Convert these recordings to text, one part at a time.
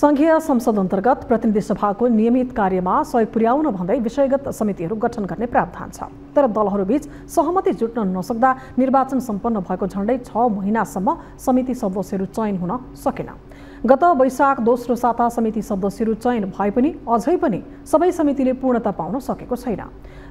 सङ्घीय संसद अन्तर्गत प्रतिनिधि सभाको नियमित कार्यमा सहयोग पुर्याउन भन्दै विषयगत समितिहरू गठन गर्ने प्रावधान छ तर दलहरूबीच सहमति जुट्न नसक्दा निर्वाचन सम्पन्न भएको झण्डै छ महिनासम्म समिति सदस्यहरू चयन हुन सकेन गत वैशाख दोस्रो साता समिति सदस्यहरू चयन भए पनि अझै पनि सबै समितिले पूर्णता पाउन सकेको छैन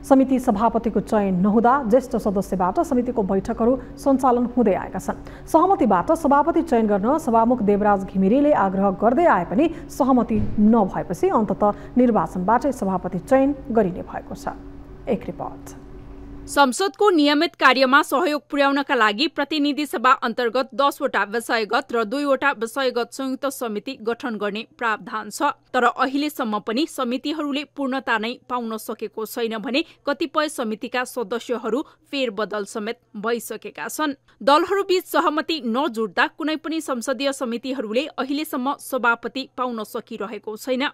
समिति सभापतिको चयन नहुँदा ज्येष्ठ सदस्यबाट समितिको बैठकहरू सञ्चालन हुँदै आएका छन् सहमतिबाट सभापति चयन गर्न सभामुख देवराज घिमिरेले आग्रह गर्दै आए पनि सहमति नभएपछि अन्तत निर्वाचनबाटै सभापति चयन गरिने भएको छ एक रिपोर्ट संसदको नियमित कार्यमा सहयोग पुर्याउनका लागि प्रतिनिधि सभा अन्तर्गत दसवटा विषयगत र दुईवटा विषयगत संयुक्त समिति गठन गर्ने प्रावधान छ तर अहिलेसम्म पनि समितिहरूले पूर्णता नै पाउन सकेको छैन भने कतिपय समितिका सदस्यहरू फेरबदल समेत भइसकेका छन् दलहरूबीच सहमति नजुट्दा कुनै पनि संसदीय समितिहरूले अहिलेसम्म सभापति पाउन सकिरहेको छैन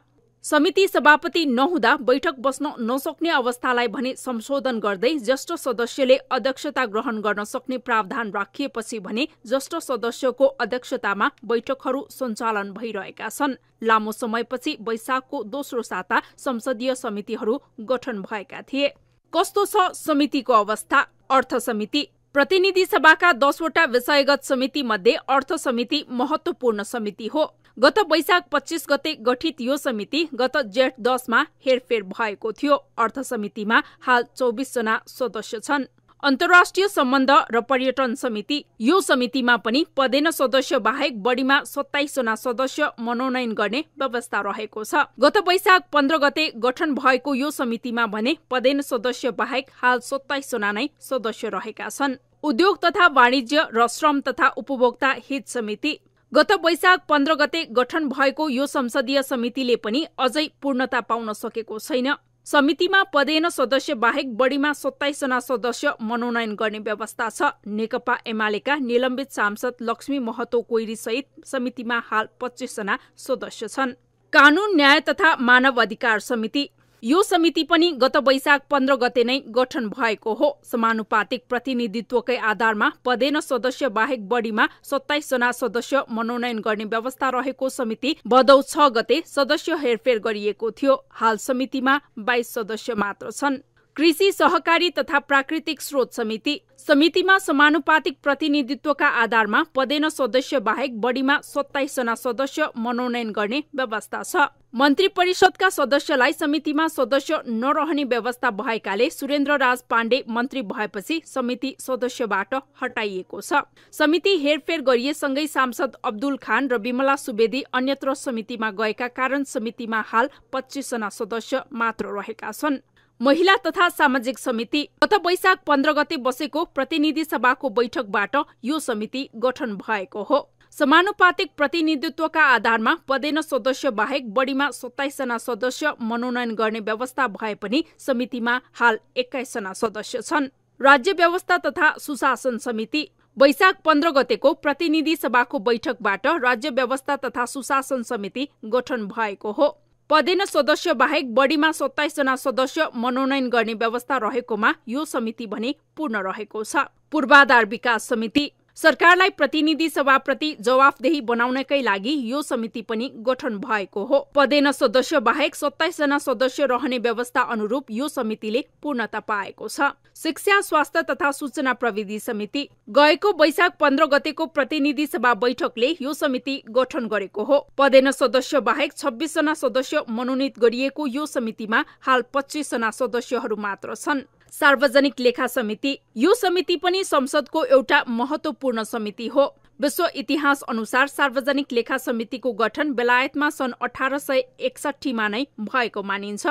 समिति सभापति नहुँदा बैठक बस्न नसक्ने अवस्थालाई भने संशोधन गर्दै ज्येष्ठ सदस्यले अध्यक्षता ग्रहण गर्न सक्ने प्रावधान राखिएपछि भने ज्येष्ठ सदस्यको अध्यक्षतामा बैठकहरू सञ्चालन भइरहेका छन् लामो समयपछि वैशाखको दोस्रो साता संसदीय समितिहरू गठन भएका थिए कस्तो छ समितिको अवस्था अर्थ समिति प्रतिनिधि सभाका दसवटा विषयगत समिति मध्ये अर्थ समिति महत्वपूर्ण समिति हो गत वैशाख पच्चिस गते गठित यो समिति गत जेठ दसमा हेरफेर भएको थियो अर्थ समितिमा हाल चौबिसजना सदस्य छन् अन्तर्राष्ट्रिय सम्बन्ध र पर्यटन समिति यो समितिमा पनि पदेन सदस्य बाहेक बढीमा सत्ताइसजना सदस्य मनोनयन गर्ने व्यवस्था रहेको छ गत वैशाख पन्ध्र गते गठन भएको यो समितिमा भने पदेन सदस्य बाहेक हाल सत्ताइसजना नै सदस्य रहेका छन् उद्योग तथा वाणिज्य र श्रम तथा उपभोक्ता हित समिति गत वैशाख पन्ध्र गते गठन भएको यो संसदीय समितिले पनि अझै पूर्णता पाउन सकेको छैन समितिमा पदेन सदस्य बाहेक बढीमा सत्ताइसजना सदस्य मनोनयन गर्ने व्यवस्था छ नेकपा एमालेका निलम्बित सांसद लक्ष्मी महतो कोइरी सहित समितिमा हाल पच्चिसजना सदस्य छन् कानून न्याय तथा मानव अधिकार समिति यो समिति पनि गत वैशाख पन्ध्र गते नै गठन भएको हो समानुपातिक प्रतिनिधित्वकै आधारमा पदेन सदस्य बाहेक बढीमा सत्ताइसजना सदस्य मनोनयन गर्ने व्यवस्था रहेको समिति भदौ छ गते सदस्य हेरफेर गरिएको थियो हाल समितिमा बाइस सदस्य मात्र छन् कृषि सहकारी तथा प्राकृतिक स्रोत समिति समितिमा समानुपातिक प्रतिनिधित्वका आधारमा पदेन सदस्य बाहेक बढीमा सत्ताइसजना सदस्य मनोनयन गर्ने व्यवस्था छ मन्त्री परिषदका सदस्यलाई समितिमा सदस्य नरहने व्यवस्था भएकाले सुरेन्द्र राज पाण्डे मन्त्री भएपछि समिति सदस्यबाट हटाइएको छ समिति हेरफेर गरिएसँगै सांसद अब्दुल खान र विमला सुवेदी अन्यत्र समितिमा गएका कारण समितिमा हाल पच्चिसजना सदस्य मात्र रहेका छन् महिला तथा सामाजिक समिति गत वैशाख पन्ध्र गते बसेको प्रतिनिधि सभाको बैठकबाट यो समिति गठन भएको हो समानुपातिक प्रतिनिधित्वका आधारमा पदेन सदस्य बाहेक बढीमा सत्ताइसजना सदस्य मनोनयन गर्ने व्यवस्था भए पनि समितिमा हाल एक्काइसजना सदस्य छन् राज्य व्यवस्था तथा सुशासन समिति वैशाख पन्ध्र गतेको प्रतिनिधि सभाको बैठकबाट राज्य व्यवस्था तथा सुशासन समिति गठन भएको हो पदेन सदस्य बाहेक बढीमा सत्ताइसजना सदस्य मनोनयन गर्ने व्यवस्था रहेकोमा यो समिति भने पूर्ण रहेको छ पूर्वाधार विकास समिति सरकारलाई प्रतिनिधि सभाप्रति जवाफदेही बनाउनकै लागि यो समिति पनि गठन भएको हो पदेन सदस्य बाहेक सत्ताइसजना सदस्य रहने व्यवस्था अनुरूप यो समितिले पूर्णता पाएको छ शिक्षा स्वास्थ्य तथा सूचना प्रविधि समिति गएको वैशाख पन्ध्र गतेको प्रतिनिधि सभा बैठकले यो समिति गठन गरेको हो पदेन सदस्य बाहेक छब्बिसजना सदस्य मनोनित गरिएको यो समितिमा हाल पच्चिसजना सदस्यहरू मात्र छन् सार्वजनिक लेखा समिति यो समिति पनि संसदको एउटा महत्वपूर्ण समिति हो विश्व इतिहास अनुसार सार्वजनिक लेखा समितिको गठन बेलायतमा सन् अठार सय एकसठीमा नै भएको मानिन्छ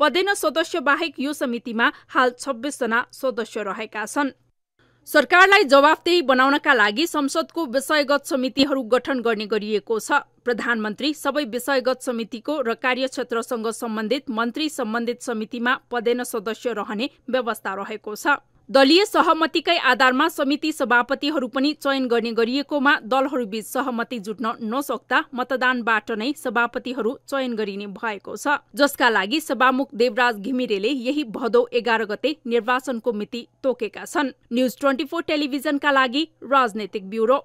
पदेन सदस्य बाहेक यो समितिमा हाल जना सदस्य रहेका छन् सरकारलाई जवाफदेही बनाउनका लागि संसदको विषयगत समितिहरू गठन गर्ने गरिएको छ प्रधानमन्त्री सबै विषयगत समितिको र कार्यक्षेत्रसँग सम्बन्धित मन्त्री सम्बन्धित समितिमा पदेन सदस्य रहने व्यवस्था रहेको छ दलीय सहमतिकै आधारमा समिति सभापतिहरू पनि चयन गर्ने गरिएकोमा दलहरूबीच सहमति जुट्न नसक्दा मतदानबाट नै सभापतिहरू चयन गरिने भएको छ जसका लागि सभामुख देवराज घिमिरेले यही भदौ एघार गते निर्वाचनको मिति तोकेका छन् न्युज ट्वेन्टी फोर टेलिभिजनका लागि राजनैतिक ब्युरो